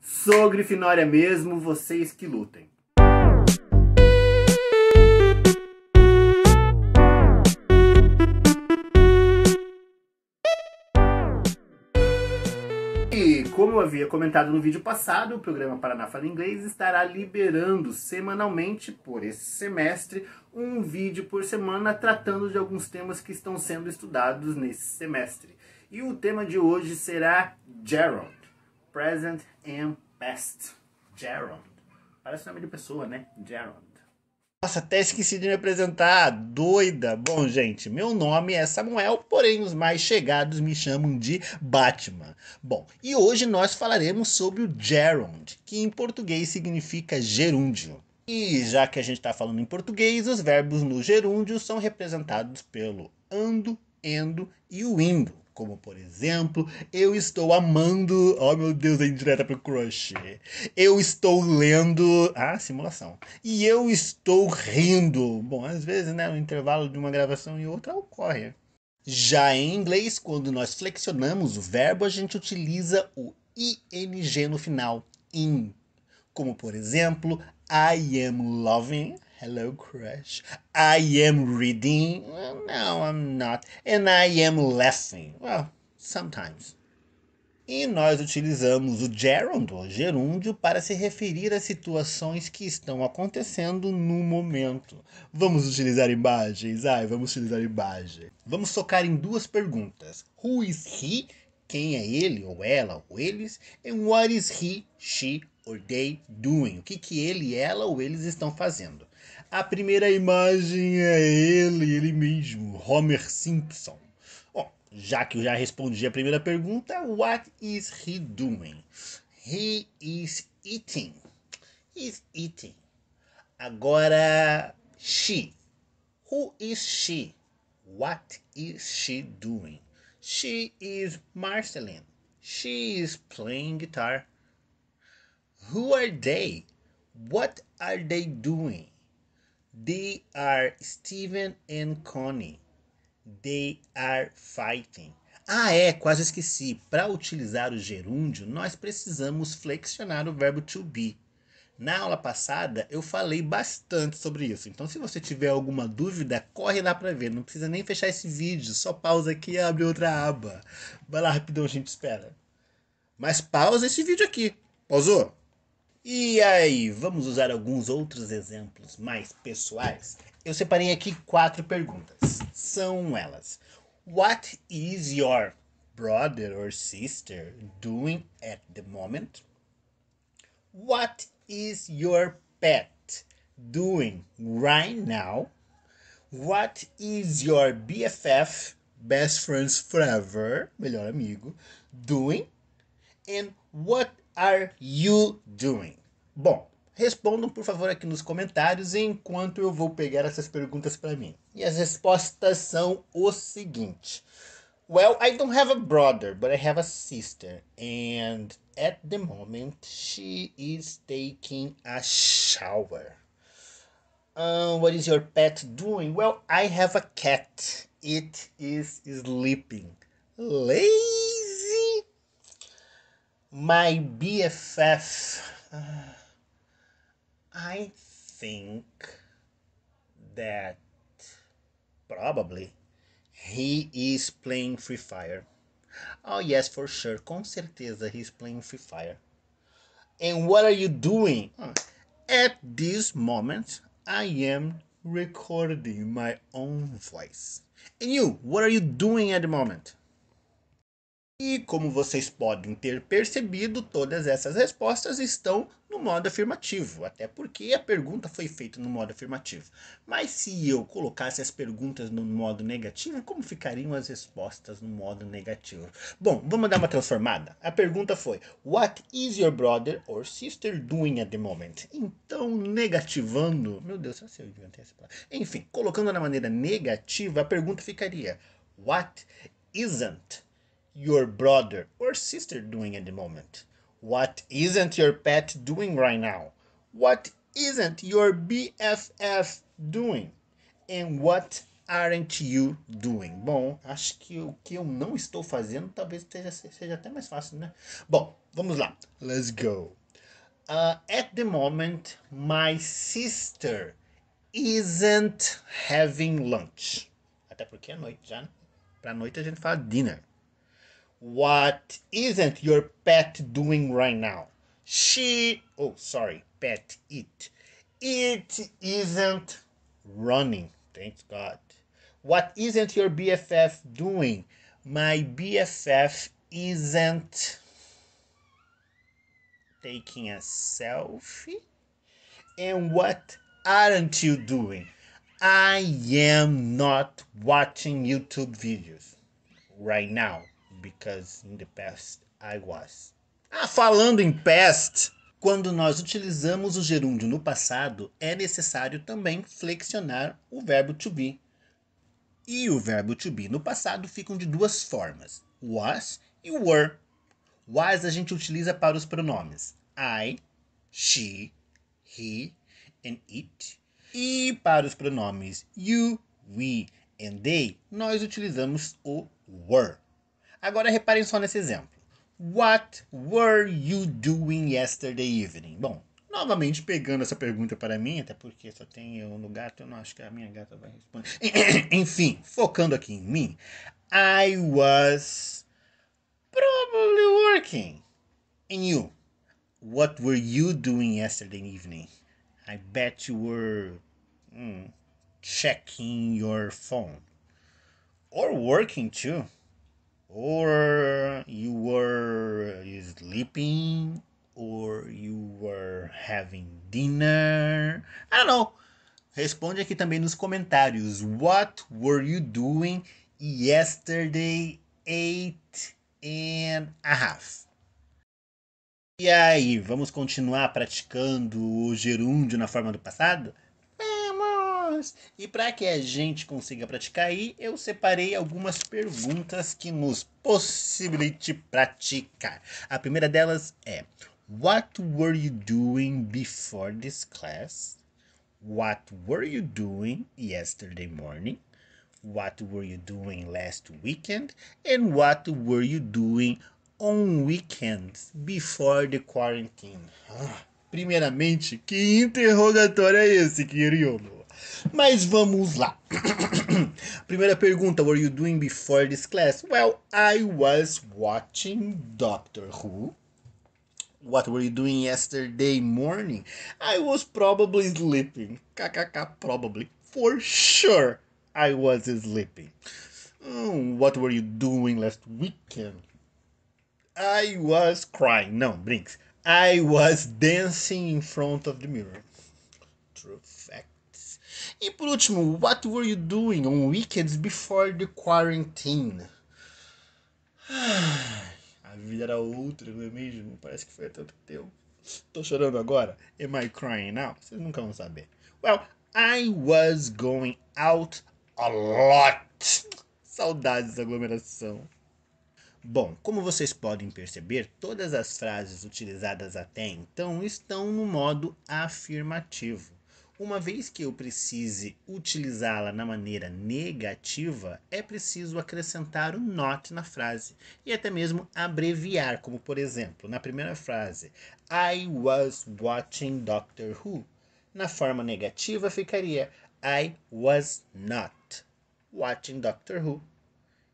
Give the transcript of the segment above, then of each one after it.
Sou Grifinória mesmo, vocês que lutem. E como eu havia comentado no vídeo passado, o programa Paraná Fala Inglês estará liberando semanalmente, por esse semestre, um vídeo por semana tratando de alguns temas que estão sendo estudados nesse semestre. E o tema de hoje será Gerald. Present and Past. Gerund. Parece nome de pessoa, né? Gerund. Nossa, até esqueci de me apresentar, doida! Bom, gente, meu nome é Samuel, porém os mais chegados me chamam de Batman. Bom, e hoje nós falaremos sobre o gerund, que em português significa gerúndio. E já que a gente está falando em português, os verbos no gerúndio são representados pelo ando, endo e o indo. Como, por exemplo, eu estou amando. Oh, meu Deus, a é indireta pro crush. Eu estou lendo. Ah, simulação. E eu estou rindo. Bom, às vezes, né? O intervalo de uma gravação e outra ocorre. Já em inglês, quando nós flexionamos o verbo, a gente utiliza o ing no final. In. Como, por exemplo, I am loving Hello, crush. I am reading. No, I'm not. And I am laughing. Well, sometimes. E nós utilizamos o gerúndio, gerúndio para se referir a situações que estão acontecendo no momento. Vamos utilizar imagens? Ai, vamos utilizar imagem. Vamos focar em duas perguntas. Who is he? Quem é ele, ou ela, ou eles? And what is he, she, or they doing? O que, que ele, ela ou eles estão fazendo? A primeira imagem é ele, ele mesmo, Homer Simpson. Bom, já que eu já respondi a primeira pergunta, what is he doing? He is eating. He's eating. Agora, she. Who is she? What is she doing? She is Marceline. She is playing guitar. Who are they? What are they doing? They are Steven and Connie. They are fighting. Ah, é, quase esqueci. Para utilizar o gerúndio, nós precisamos flexionar o verbo to be. Na aula passada eu falei bastante sobre isso. Então, se você tiver alguma dúvida, corre lá para ver. Não precisa nem fechar esse vídeo. Só pausa aqui e abre outra aba. Vai lá rapidão, a gente espera. Mas pausa esse vídeo aqui. Pausou? E aí, vamos usar alguns outros exemplos mais pessoais? Eu separei aqui quatro perguntas. São elas: What is your brother or sister doing at the moment? What is your pet doing right now? What is your BFF, best friends forever, melhor amigo, doing? And what are you doing? Bom, respondam por favor aqui nos comentários enquanto eu vou pegar essas perguntas para mim. E as respostas são o seguinte: Well, I don't have a brother, but I have a sister, and at the moment she is taking a shower. Uh, what is your pet doing? Well, I have a cat. It is sleeping. Lay my BFF, uh, I think that probably he is playing Free Fire. Oh, yes, for sure. Com certeza he's playing Free Fire. And what are you doing? at this moment, I am recording my own voice. And you, what are you doing at the moment? E como vocês podem ter percebido, todas essas respostas estão no modo afirmativo, até porque a pergunta foi feita no modo afirmativo. Mas se eu colocasse as perguntas no modo negativo, como ficariam as respostas no modo negativo? Bom, vamos dar uma transformada. A pergunta foi: What is your brother or sister doing at the moment? Então, negativando, meu Deus, se eu inventei essa palavra. Enfim, colocando na maneira negativa, a pergunta ficaria: What isn't your brother or sister doing at the moment? What isn't your pet doing right now? What isn't your BFF doing? And what aren't you doing? Bom, acho que o que eu não estou fazendo talvez seja, seja até mais fácil, né? Bom, vamos lá. Let's go. Uh, at the moment, my sister isn't having lunch. Até porque é noite já, né? a noite a gente fala dinner. what isn't your pet doing right now? She, oh, sorry, pet, it. It isn't running. Thanks God. What isn't your BFF doing? My BFF isn't taking a selfie. And what aren't you doing? I am not watching YouTube videos right now. because in the past I was. Ah, falando em past, quando nós utilizamos o gerúndio no passado, é necessário também flexionar o verbo to be. E o verbo to be no passado ficam de duas formas: was e were. Was a gente utiliza para os pronomes I, she, he and it. E para os pronomes you, we and they, nós utilizamos o were. Agora reparem só nesse exemplo. What were you doing yesterday evening? Bom, novamente pegando essa pergunta para mim, até porque só tem eu no gato, eu não acho que a minha gata vai responder. Enfim, focando aqui em mim, I was probably working. And you? What were you doing yesterday evening? I bet you were hmm, checking your phone. Or working too or you were sleeping or you were having dinner. I don't know. Responde aqui também nos comentários. What were you doing yesterday eight and a half? E aí, vamos continuar praticando o gerúndio na forma do passado? temas. E para que a gente consiga praticar aí, eu separei algumas perguntas que nos possibilite praticar. A primeira delas é: What were you doing before this class? What were you doing yesterday morning? What were you doing last weekend? And what were you doing on weekends before the quarantine? Ah, primeiramente, que interrogatório é esse, querido? Mas vamos lá. Primeira pergunta: what Were you doing before this class? Well, I was watching Doctor Who. What were you doing yesterday morning? I was probably sleeping. KKK, probably. For sure, I was sleeping. Hmm, what were you doing last weekend? I was crying. Não, brinks. I was dancing in front of the mirror. True fact. E por último, What Were You Doing on Weekends Before the Quarantine? A vida era outra, não é mesmo? Parece que foi há tanto tempo. Tô chorando agora? Am I crying now? Vocês nunca vão saber. Well, I was going out a lot. Saudades da aglomeração. Bom, como vocês podem perceber, todas as frases utilizadas até então estão no modo afirmativo. Uma vez que eu precise utilizá-la na maneira negativa, é preciso acrescentar o not na frase e até mesmo abreviar, como por exemplo, na primeira frase, I was watching Doctor Who. Na forma negativa ficaria I was not watching Doctor Who.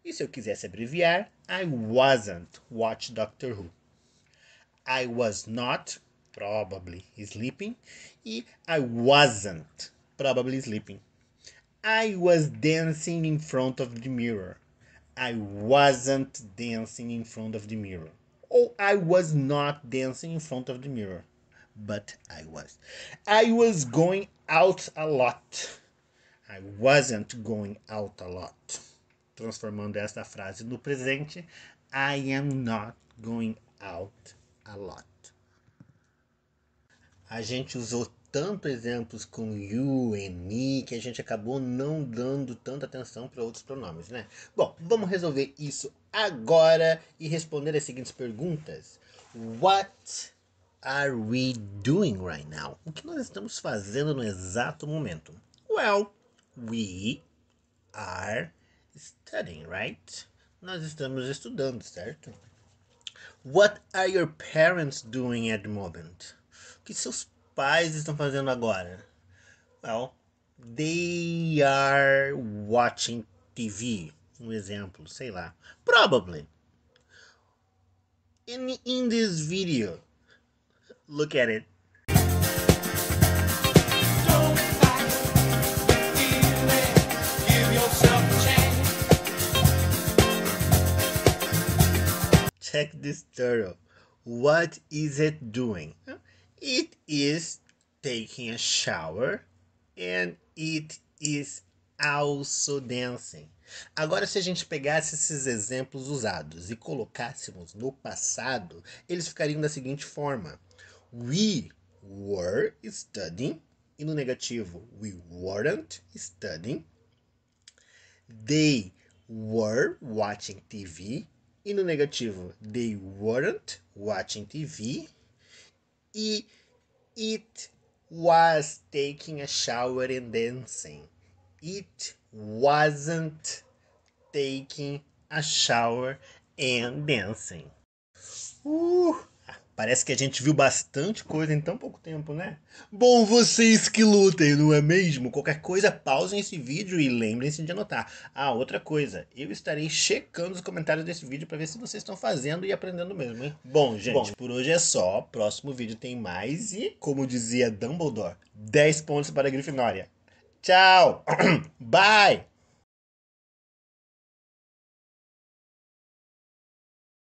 E se eu quisesse abreviar, I wasn't watch Doctor Who. I was not probably sleeping e I wasn't probably sleeping. I was dancing in front of the mirror. I wasn't dancing in front of the mirror. Ou I was not dancing in front of the mirror. But I was. I was going out a lot. I wasn't going out a lot. Transformando esta frase no presente, I am not going out a lot a gente usou tanto exemplos com you e me que a gente acabou não dando tanta atenção para outros pronomes, né? Bom, vamos resolver isso agora e responder as seguintes perguntas. What are we doing right now? O que nós estamos fazendo no exato momento? Well, we are studying, right? Nós estamos estudando, certo? What are your parents doing at the moment? que seus pais estão fazendo agora? Well, they are watching TV. Um exemplo, sei lá. Probably. In, in this video, look at it. Check this turtle. What is it doing? It is taking a shower and it is also dancing. Agora, se a gente pegasse esses exemplos usados e colocássemos no passado, eles ficariam da seguinte forma: We were studying, e no negativo, we weren't studying. They were watching TV, e no negativo, they weren't watching TV. E it was taking a shower and dancing. It wasn't taking a shower and dancing. Parece que a gente viu bastante coisa em tão pouco tempo, né? Bom, vocês que lutem, não é mesmo? Qualquer coisa, pausem esse vídeo e lembrem-se de anotar. Ah, outra coisa, eu estarei checando os comentários desse vídeo para ver se vocês estão fazendo e aprendendo mesmo, hein? Bom, gente, Bom, por hoje é só. Próximo vídeo tem mais e, como dizia Dumbledore, 10 pontos para a Grifinória. Tchau! Bye!